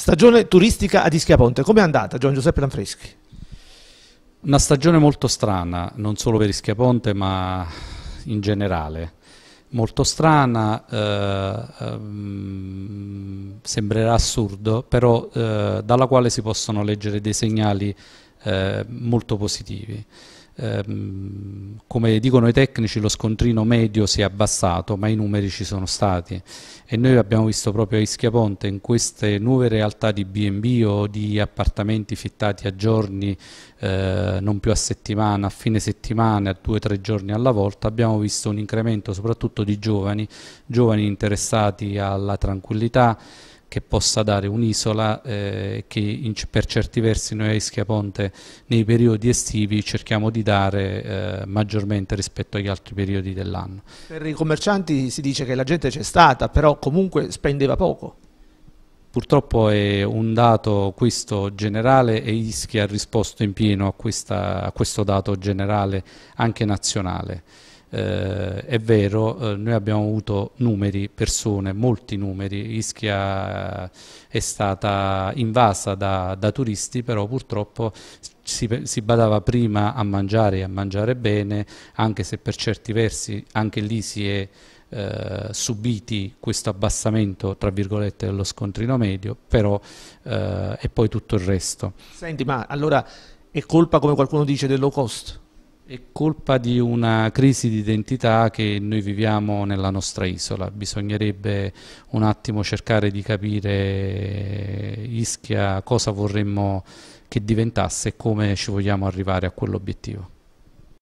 Stagione turistica ad Ischiaponte, com'è andata Gian Giuseppe Lanfreschi? Una stagione molto strana, non solo per Ischiaponte ma in generale. Molto strana, eh, ehm, sembrerà assurdo, però eh, dalla quale si possono leggere dei segnali eh, molto positivi ehm, come dicono i tecnici lo scontrino medio si è abbassato ma i numeri ci sono stati e noi abbiamo visto proprio a Ischiaponte in queste nuove realtà di B&B o di appartamenti fittati a giorni eh, non più a settimana, a fine settimana, a due o tre giorni alla volta abbiamo visto un incremento soprattutto di giovani, giovani interessati alla tranquillità che possa dare un'isola eh, che in, per certi versi noi a Ischia Ponte nei periodi estivi cerchiamo di dare eh, maggiormente rispetto agli altri periodi dell'anno. Per i commercianti si dice che la gente c'è stata, però comunque spendeva poco. Purtroppo è un dato questo generale e Ischia ha risposto in pieno a, questa, a questo dato generale anche nazionale eh, è vero, eh, noi abbiamo avuto numeri, persone, molti numeri, Ischia è stata invasa da, da turisti, però purtroppo si, si, badava prima a mangiare e a mangiare bene, anche se per certi versi anche lì si è eh, subiti questo abbassamento tra virgolette dello scontrino medio però eh, e poi tutto il resto senti ma allora è colpa come qualcuno dice del low cost è colpa di una crisi di identità che noi viviamo nella nostra isola, bisognerebbe un attimo cercare di capire eh, Ischia cosa vorremmo che diventasse e come ci vogliamo arrivare a quell'obiettivo.